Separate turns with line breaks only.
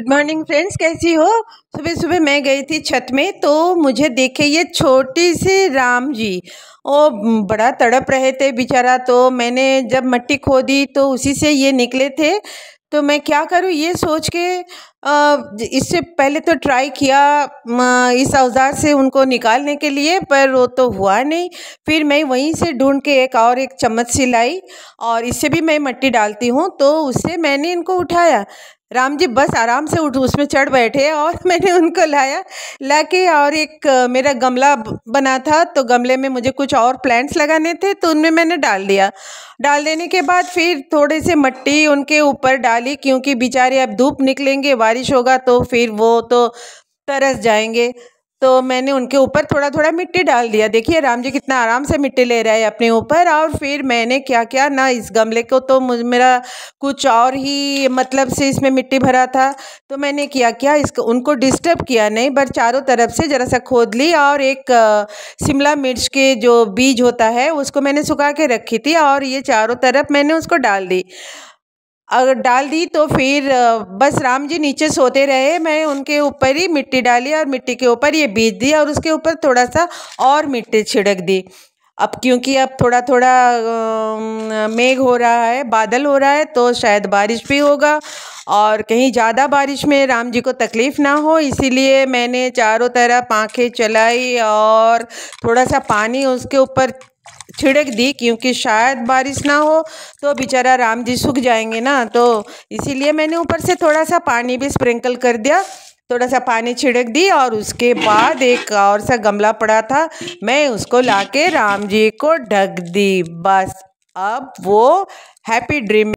good morning friends कैसी हो सुबह सुबह मैं गई थी छत में तो मुझे देखे ये छोटी सी राम जी ओ बड़ा तड़प रहे थे बेचारा तो मैंने जब मट्टी खोदी तो उसी से ये निकले थे तो मैं क्या करूँ ये सोच के इससे पहले तो ट्राई किया इस औज़ार से उनको निकालने के लिए पर वो तो हुआ नहीं फिर मैं वहीं से ढूंढ के एक और एक चम्मच सी लाई और इससे भी मैं मिट्टी डालती हूँ तो उससे मैंने इनको उठाया राम जी बस आराम से उठ उसमें चढ़ बैठे और मैंने उनको लाया लाके और एक मेरा गमला बना था तो गमले में मुझे कुछ और प्लांट्स लगाने थे तो उनमें मैंने डाल दिया डाल देने के बाद फिर थोड़े से मट्टी उनके ऊपर डाली क्योंकि बेचारे अब धूप निकलेंगे बारिश होगा तो फिर वो तो तरस जाएंगे तो मैंने उनके ऊपर थोड़ा थोड़ा मिट्टी डाल दिया देखिए राम जी कितना आराम से मिट्टी ले रहे हैं अपने ऊपर और फिर मैंने क्या क्या ना इस गमले को तो मेरा कुछ और ही मतलब से इसमें मिट्टी भरा था तो मैंने क्या क्या इसको उनको डिस्टर्ब किया नहीं बट चारों तरफ से ज़रा सा खोद ली और एक शिमला मिर्च के जो बीज होता है उसको मैंने सुखा के रखी थी और ये चारों तरफ मैंने उसको डाल दी अगर डाल दी तो फिर बस राम जी नीचे सोते रहे मैं उनके ऊपर ही मिट्टी डाली और मिट्टी के ऊपर ये बीज दिया और उसके ऊपर थोड़ा सा और मिट्टी छिड़क दी अब क्योंकि अब थोड़ा थोड़ा मेघ हो रहा है बादल हो रहा है तो शायद बारिश भी होगा और कहीं ज़्यादा बारिश में राम जी को तकलीफ़ ना हो इसीलिए मैंने चारों तरफ पंखे चलाई और थोड़ा सा पानी उसके ऊपर छिड़क दी क्योंकि शायद बारिश ना हो तो बेचारा राम जी सूख जाएंगे ना तो इसीलिए मैंने ऊपर से थोड़ा सा पानी भी स्प्रिंकल कर दिया थोड़ा सा पानी छिड़क दी और उसके बाद एक और सा गमला पड़ा था मैं उसको लाके राम जी को ढक दी बस अब वो हैप्पी ड्रीम